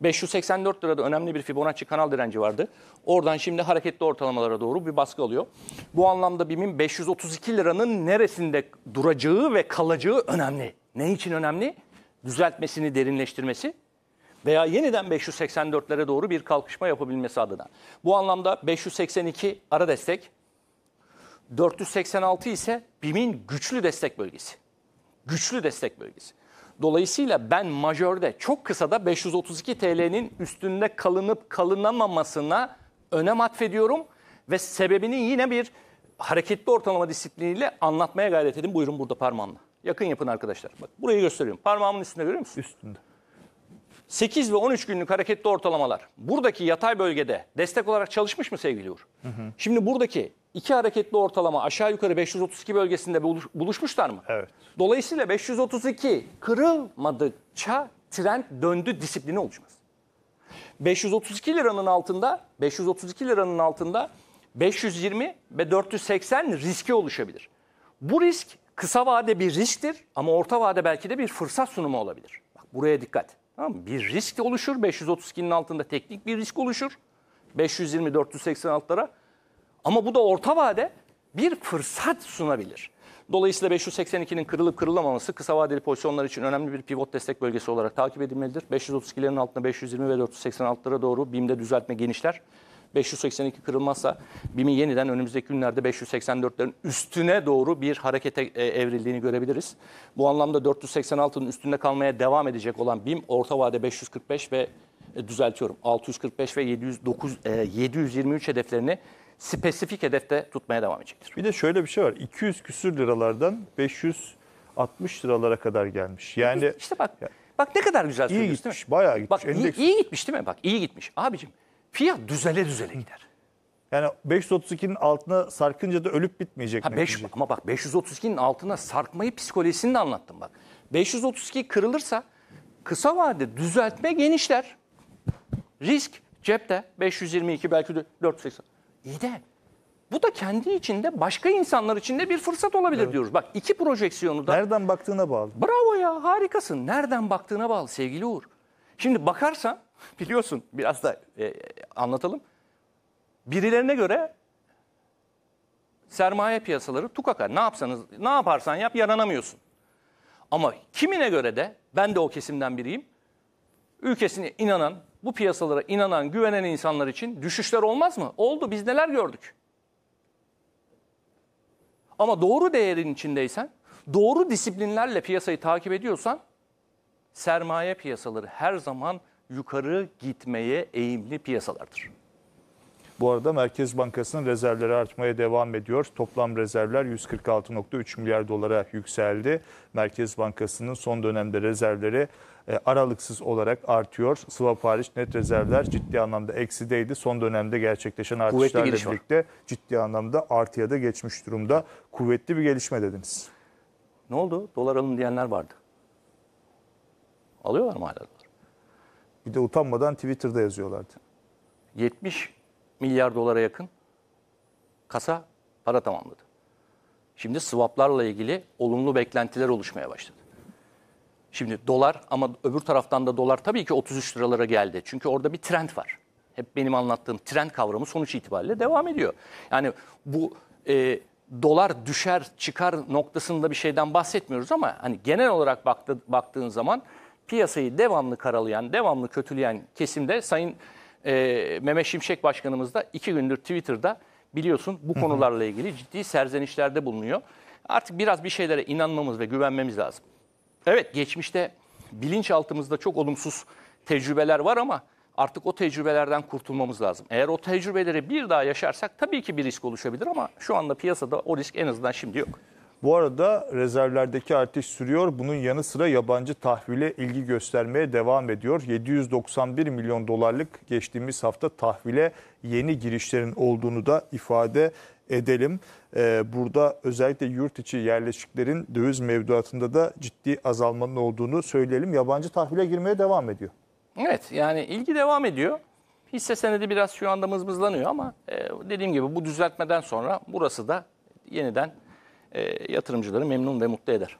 584 lirada önemli bir Fibonacci kanal direnci vardı. Oradan şimdi hareketli ortalamalara doğru bir baskı alıyor. Bu anlamda BİM'in 532 liranın neresinde duracağı ve kalacağı önemli. Ne için önemli? Düzeltmesini derinleştirmesi veya yeniden 584'lere doğru bir kalkışma yapabilmesi adına. Bu anlamda 582 ara destek, 486 ise BİM'in güçlü destek bölgesi. Güçlü destek bölgesi. Dolayısıyla ben majörde çok kısada 532 TL'nin üstünde kalınıp kalınamamasına önem atfediyorum ve sebebini yine bir hareketli ortalama disipliniyle anlatmaya gayret edin. Buyurun burada parmağımla. Yakın yapın arkadaşlar. Bak burayı gösteriyorum. Parmağımın üstünde görüyor musun? Üstünde. 8 ve 13 günlük hareketli ortalamalar buradaki yatay bölgede destek olarak çalışmış mı sevgili Uğur? Hı hı. Şimdi buradaki iki hareketli ortalama aşağı yukarı 532 bölgesinde buluş, buluşmuşlar mı? Evet. Dolayısıyla 532 kırılmadıkça trend döndü disiplini oluşmaz. 532 liranın altında 532 liranın altında 520 ve 480 riski oluşabilir. Bu risk kısa vade bir risktir ama orta vade belki de bir fırsat sunumu olabilir. Bak buraya dikkat. Tamam mı? Bir risk de oluşur. 532'nin altında teknik bir risk oluşur. 520-486'lara. Ama bu da orta vade bir fırsat sunabilir. Dolayısıyla 582'nin kırılıp kırılamaması kısa vadeli pozisyonlar için önemli bir pivot destek bölgesi olarak takip edilmelidir. 532'lerin altında 520 ve 486'lara doğru BİM'de düzeltme genişler. 582 kırılmazsa BİM'in yeniden önümüzdeki günlerde 584'lerin üstüne doğru bir harekete e, evrildiğini görebiliriz. Bu anlamda 486'nın üstünde kalmaya devam edecek olan BİM orta vade 545 ve e, düzeltiyorum 645 ve 709 723 e, hedeflerini spesifik hedefte tutmaya devam edecektir. Bir de şöyle bir şey var. 200 küsür liralardan 560 liralara kadar gelmiş. Yani işte bak yani, bak ne kadar güzel söylüyorsun gitmiş, değil mi? Bayağı gitmiş. Bak endeks... iyi, iyi gitmiş değil mi? Bak iyi gitmiş. Abicim Fiyat düzele düzele gider. Yani 532'nin altına sarkınca da ölüp bitmeyecek. Ha, 5, ama bak 532'nin altına sarkmayı psikolojisini de anlattım bak. 532 kırılırsa kısa vade düzeltme genişler. Risk cepte 522 belki de 480. İyi de bu da kendi içinde başka insanlar için de bir fırsat olabilir evet. diyoruz. Bak iki projeksiyonu da. Nereden baktığına bağlı. Bravo ya harikasın. Nereden baktığına bağlı sevgili Uğur. Şimdi bakarsan biliyorsun biraz da e, anlatalım. Birilerine göre sermaye piyasaları tukaka. Ne yapsanız ne yaparsan yap yaranamıyorsun. Ama kimine göre de ben de o kesimden biriyim. Ülkesine inanan, bu piyasalara inanan, güvenen insanlar için düşüşler olmaz mı? Oldu biz neler gördük. Ama doğru değerin içindeysen, doğru disiplinlerle piyasayı takip ediyorsan sermaye piyasaları her zaman yukarı gitmeye eğimli piyasalardır. Bu arada Merkez Bankası'nın rezervleri artmaya devam ediyor. Toplam rezervler 146.3 milyar dolara yükseldi. Merkez Bankası'nın son dönemde rezervleri e, aralıksız olarak artıyor. Swap hariç net rezervler ciddi anlamda eksideydi. Son dönemde gerçekleşen artışlarla birlikte var. ciddi anlamda artıya da geçmiş durumda. Kuvvetli bir gelişme dediniz. Ne oldu? Dolar alın diyenler vardı. Alıyorlar mı hala? Bir de utanmadan Twitter'da yazıyorlardı. 70 milyar dolara yakın kasa para tamamladı. Şimdi swaplarla ilgili olumlu beklentiler oluşmaya başladı. Şimdi dolar ama öbür taraftan da dolar tabii ki 33 liralara geldi. Çünkü orada bir trend var. Hep benim anlattığım trend kavramı sonuç itibariyle devam ediyor. Yani bu e, dolar düşer çıkar noktasında bir şeyden bahsetmiyoruz ama hani genel olarak baktı, baktığın zaman piyasayı devamlı karalayan, devamlı kötüleyen kesimde Sayın e, Mehmet Şimşek Başkanımız da iki gündür Twitter'da biliyorsun bu konularla ilgili ciddi serzenişlerde bulunuyor. Artık biraz bir şeylere inanmamız ve güvenmemiz lazım. Evet geçmişte bilinçaltımızda çok olumsuz tecrübeler var ama artık o tecrübelerden kurtulmamız lazım. Eğer o tecrübeleri bir daha yaşarsak tabii ki bir risk oluşabilir ama şu anda piyasada o risk en azından şimdi yok. Bu arada rezervlerdeki artış sürüyor. Bunun yanı sıra yabancı tahvile ilgi göstermeye devam ediyor. 791 milyon dolarlık geçtiğimiz hafta tahvile yeni girişlerin olduğunu da ifade edelim. Ee, burada özellikle yurt içi yerleşiklerin döviz mevduatında da ciddi azalmanın olduğunu söyleyelim. Yabancı tahvile girmeye devam ediyor. Evet yani ilgi devam ediyor. Hisse senedi biraz şu anda mızmızlanıyor ama e, dediğim gibi bu düzeltmeden sonra burası da yeniden e, yatırımcıları memnun ve mutlu eder.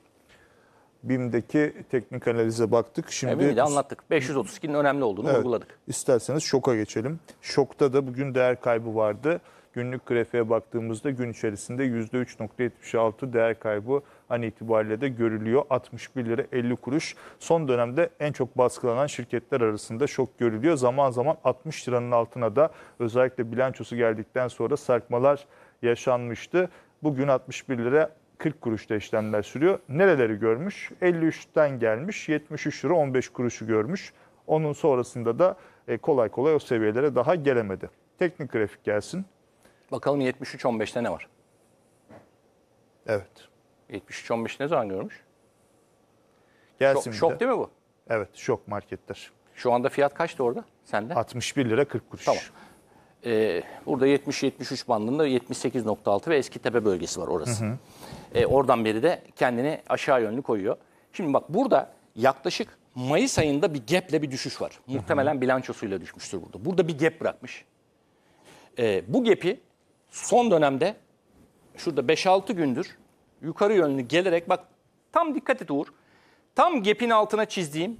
BİM'deki teknik analize baktık. E, Şimdi BİM'i de anlattık. 532'nin önemli olduğunu evet, vurguladık. İsterseniz şoka geçelim. Şokta da bugün değer kaybı vardı. Günlük grafiğe baktığımızda gün içerisinde %3.76 değer kaybı an itibariyle de görülüyor. 61 lira 50 kuruş. Son dönemde en çok baskılanan şirketler arasında şok görülüyor. Zaman zaman 60 liranın altına da özellikle bilançosu geldikten sonra sarkmalar yaşanmıştı. Bugün 61 lira 40 kuruşta işlemler sürüyor. Nereleri görmüş? 53'ten gelmiş, 73 lira 15 kuruşu görmüş. Onun sonrasında da e, kolay kolay o seviyelere daha gelemedi. Teknik grafik gelsin. Bakalım 73-15'te ne var? Evet. 73-15 ne zaman görmüş? Gelsin şok, şok değil mi bu? Evet şok marketler. Şu anda fiyat kaçtı orada sende? 61 lira 40 kuruş. Tamam e, burada 70-73 bandında 78.6 ve Eski Tepe bölgesi var orası. Hı hı. E, oradan beri de kendini aşağı yönlü koyuyor. Şimdi bak burada yaklaşık Mayıs ayında bir gaple bir düşüş var. Hı hı. Muhtemelen bilançosuyla düşmüştür burada. Burada bir gap bırakmış. E, bu gap'i son dönemde şurada 5-6 gündür yukarı yönlü gelerek bak tam dikkat et Uğur. Tam gap'in altına çizdiğim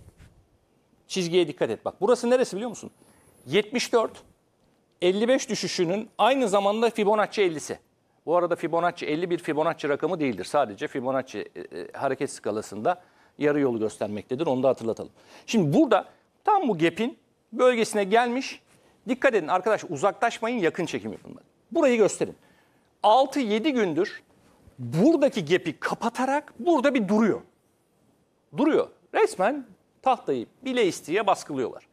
çizgiye dikkat et bak. Burası neresi biliyor musun? 74 55 düşüşünün aynı zamanda Fibonacci 50'si. Bu arada Fibonacci 50 bir Fibonacci rakamı değildir. Sadece Fibonacci e, e, hareket skalasında yarı yolu göstermektedir. Onu da hatırlatalım. Şimdi burada tam bu gap'in bölgesine gelmiş. Dikkat edin arkadaş uzaklaşmayın yakın çekim yapın. Burayı gösterin. 6-7 gündür buradaki gap'i kapatarak burada bir duruyor. Duruyor. Resmen tahtayı bile isteye baskılıyorlar.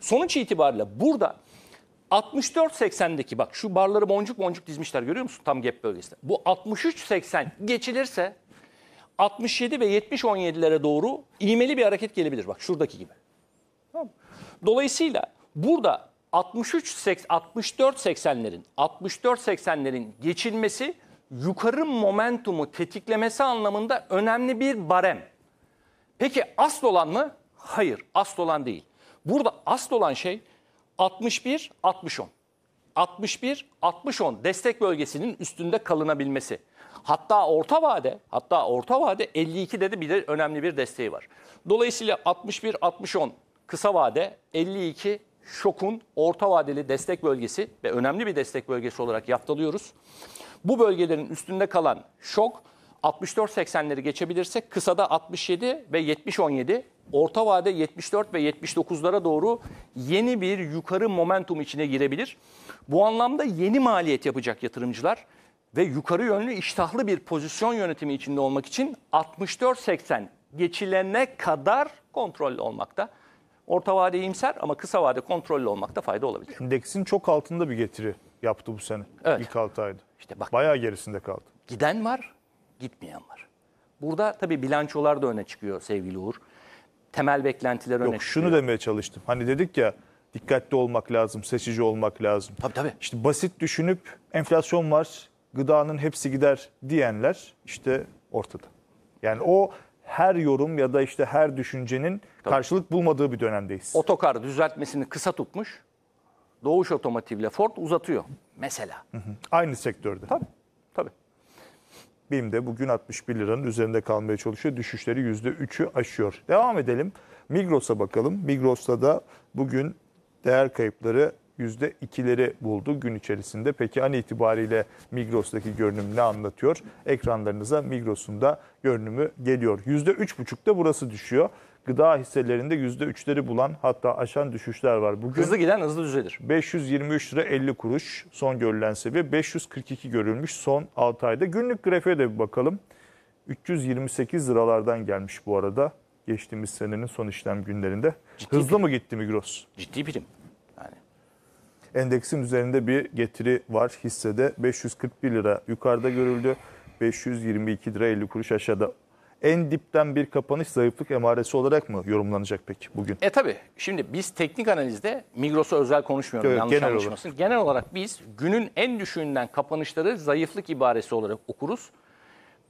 Sonuç itibariyle burada 64-80'deki bak şu barları boncuk boncuk dizmişler görüyor musun tam gap bölgesinde. Bu 63-80 geçilirse 67 ve 70-17'lere doğru iğmeli bir hareket gelebilir. Bak şuradaki gibi. Tamam. Dolayısıyla burada 63-80, 64-80'lerin 64-80'lerin geçilmesi yukarı momentumu tetiklemesi anlamında önemli bir barem. Peki asıl olan mı? Hayır asıl olan değil. Burada asıl olan şey 61 60 10. 61 60 10 destek bölgesinin üstünde kalınabilmesi. Hatta orta vade, hatta orta vade 52 dedi bir de önemli bir desteği var. Dolayısıyla 61 60 10 kısa vade 52 şokun orta vadeli destek bölgesi ve önemli bir destek bölgesi olarak yaftalıyoruz. Bu bölgelerin üstünde kalan şok 64-80'leri geçebilirsek kısada 67 ve 70-17 orta vade 74 ve 79'lara doğru yeni bir yukarı momentum içine girebilir. Bu anlamda yeni maliyet yapacak yatırımcılar ve yukarı yönlü iştahlı bir pozisyon yönetimi içinde olmak için 64-80 geçilene kadar kontrollü olmakta. Orta vade iyimser ama kısa vade kontrollü olmakta fayda olabilir. Endeksin çok altında bir getiri yaptı bu sene. Evet. İlk 6 ayda. İşte bak. Bayağı gerisinde kaldı. Giden var, gitmeyen var. Burada tabii bilançolar da öne çıkıyor sevgili Uğur temel beklentiler öne Yok şunu demeye çalıştım. Hani dedik ya dikkatli olmak lazım, seçici olmak lazım. Tabii tabii. İşte basit düşünüp enflasyon var, gıdanın hepsi gider diyenler işte ortada. Yani o her yorum ya da işte her düşüncenin Tabii. karşılık bulmadığı bir dönemdeyiz. Otokar düzeltmesini kısa tutmuş. Doğuş Otomotiv'le Ford uzatıyor mesela. Hı hı. Aynı sektörde. Tabii. Tabii. BİM de bugün 61 liranın üzerinde kalmaya çalışıyor. Düşüşleri %3'ü aşıyor. Devam edelim. Migros'a bakalım. Migros'ta da bugün değer kayıpları %2'leri buldu gün içerisinde. Peki an itibariyle Migros'taki görünüm ne anlatıyor? Ekranlarınıza Migros'un da görünümü geliyor. %3,5'da burası düşüyor gıda hisselerinde %3'leri bulan hatta aşan düşüşler var. Bugün hızlı giden hızlı düzelir. 523 lira 50 kuruş son görülen seviye. 542 görülmüş son 6 ayda. Günlük grafiğe de bir bakalım. 328 liralardan gelmiş bu arada. Geçtiğimiz senenin son işlem günlerinde. Ciddi hızlı prim. mı gitti Migros? Ciddi birim. Yani. Endeksin üzerinde bir getiri var hissede. 541 lira yukarıda görüldü. 522 lira 50 kuruş aşağıda en dipten bir kapanış zayıflık emaresi olarak mı yorumlanacak peki bugün? E tabi. Şimdi biz teknik analizde Migros'a özel konuşmuyorum evet, yanlış genel anlaşılmasın. Olarak. Genel olarak biz günün en düşüğünden kapanışları zayıflık ibaresi olarak okuruz.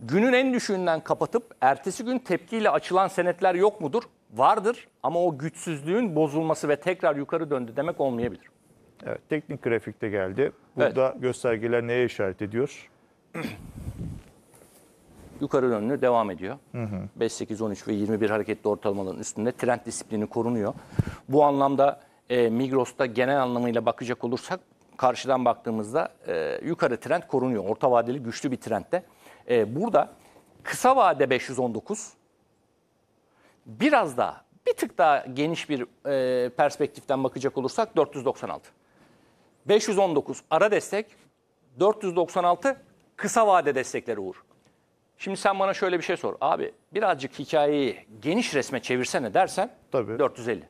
Günün en düşüğünden kapatıp ertesi gün tepkiyle açılan senetler yok mudur? Vardır ama o güçsüzlüğün bozulması ve tekrar yukarı döndü demek olmayabilir. Evet, teknik grafikte geldi. Burada evet. göstergeler neye işaret ediyor? *clears throat* yukarı yönlü devam ediyor. Hı hı. 5, 8, 13 ve 21 hareketli ortalamaların üstünde trend disiplini korunuyor. Bu anlamda e, Migros'ta genel anlamıyla bakacak olursak karşıdan baktığımızda e, yukarı trend korunuyor. Orta vadeli güçlü bir trendde. E, burada kısa vade 519 biraz daha bir tık daha geniş bir e, perspektiften bakacak olursak 496. 519 ara destek, 496 kısa vade destekleri uğur. Şimdi sen bana şöyle bir şey sor. Abi birazcık hikayeyi geniş resme çevirsene dersen Tabii. 450.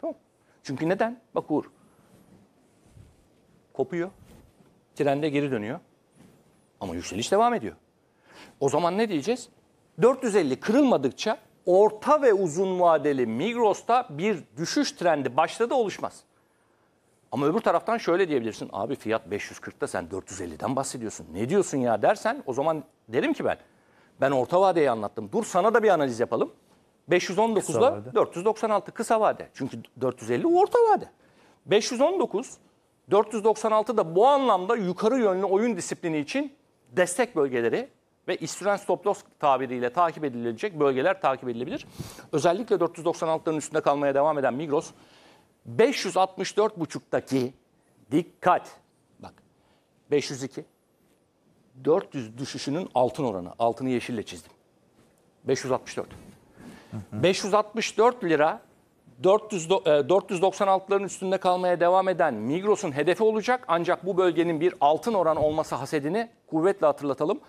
Tamam. Çünkü neden? Bak Uğur. Kopuyor. Trende geri dönüyor. Ama yükseliş devam ediyor. O zaman ne diyeceğiz? 450 kırılmadıkça orta ve uzun vadeli Migros'ta bir düşüş trendi başladı oluşmaz. Ama öbür taraftan şöyle diyebilirsin. Abi fiyat 540'ta sen 450'den bahsediyorsun. Ne diyorsun ya dersen o zaman derim ki ben. Ben orta vadeyi anlattım. Dur sana da bir analiz yapalım. 519'da 496 kısa vade. Çünkü 450 orta vade. 519 496 da bu anlamda yukarı yönlü oyun disiplini için destek bölgeleri ve istüren stop loss tabiriyle takip edilecek bölgeler takip edilebilir. Özellikle 496'ların üstünde kalmaya devam eden Migros 564,5'taki dikkat bak 502 400 düşüşünün altın oranı. Altını yeşille çizdim. 564. 564 lira 400, 496'ların e, üstünde kalmaya devam eden Migros'un hedefi olacak. Ancak bu bölgenin bir altın oran olması hasedini kuvvetle hatırlatalım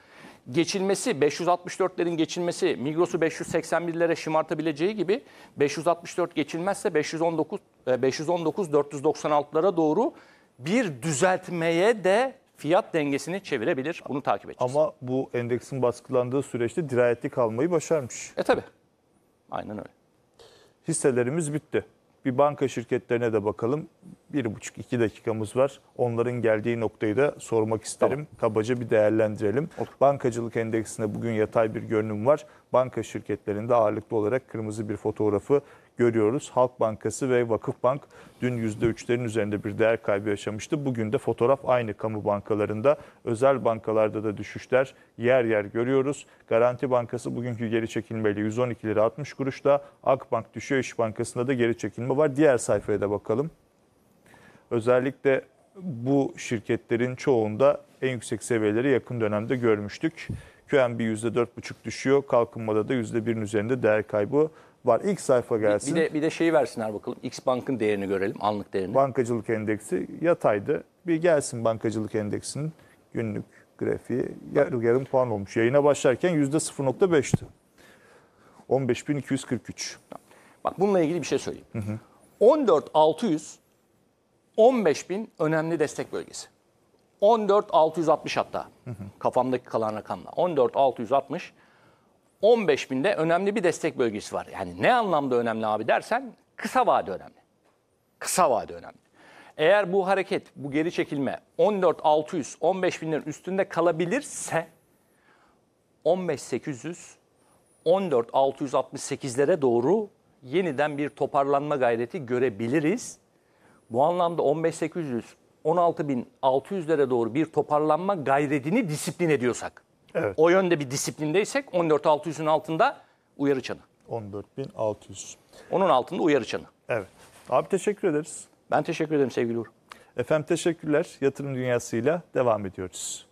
geçilmesi, 564'lerin geçilmesi Migros'u 581'lere şımartabileceği gibi 564 geçilmezse 519 519 496'lara doğru bir düzeltmeye de fiyat dengesini çevirebilir. Bunu takip edeceğiz. Ama bu endeksin baskılandığı süreçte dirayetli kalmayı başarmış. E tabi. Aynen öyle. Hisselerimiz bitti. Bir banka şirketlerine de bakalım. Bir buçuk iki dakikamız var. Onların geldiği noktayı da sormak isterim. Tamam. Kabaca bir değerlendirelim. Olur. Bankacılık endeksinde bugün yatay bir görünüm var. Banka şirketlerinde ağırlıklı olarak kırmızı bir fotoğrafı görüyoruz. Halk Bankası ve Vakıfbank dün %3'lerin üzerinde bir değer kaybı yaşamıştı. Bugün de fotoğraf aynı kamu bankalarında. Özel bankalarda da düşüşler yer yer görüyoruz. Garanti Bankası bugünkü geri çekilmeyle 112 lira 60 kuruşta. Akbank Düşüyor İş Bankası'nda da geri çekilme var. Diğer sayfaya da bakalım. Özellikle bu şirketlerin çoğunda en yüksek seviyeleri yakın dönemde görmüştük. QNB %4,5 düşüyor. Kalkınmada da %1'in üzerinde değer kaybı var. İlk sayfa gelsin. Bir, bir de, bir de şeyi versinler bakalım. X Bank'ın değerini görelim, anlık değerini. Bankacılık endeksi yataydı. Bir gelsin bankacılık endeksinin günlük grafiği. Yarım, yarım puan olmuş. Yayına başlarken %0.5'ti. 15.243. Bak bununla ilgili bir şey söyleyeyim. Hı hı. 14.600 15.000 önemli destek bölgesi. 14.660 hatta. Hı hı. Kafamdaki kalan rakamla. 14.660 15 binde önemli bir destek bölgesi var. Yani ne anlamda önemli abi dersen kısa vade önemli. Kısa vade önemli. Eğer bu hareket, bu geri çekilme 14.600, 15 binlerin üstünde kalabilirse 15.800, 14.668'lere doğru yeniden bir toparlanma gayreti görebiliriz. Bu anlamda 15.800, 16.600'lere doğru bir toparlanma gayretini disiplin ediyorsak. Evet. O yönde bir disiplindeysek 14.600'ün altında uyarı çanı. 14.600. Onun altında uyarı çanı. Evet. Abi teşekkür ederiz. Ben teşekkür ederim sevgili Uğur. Efendim teşekkürler. Yatırım Dünyası'yla devam ediyoruz.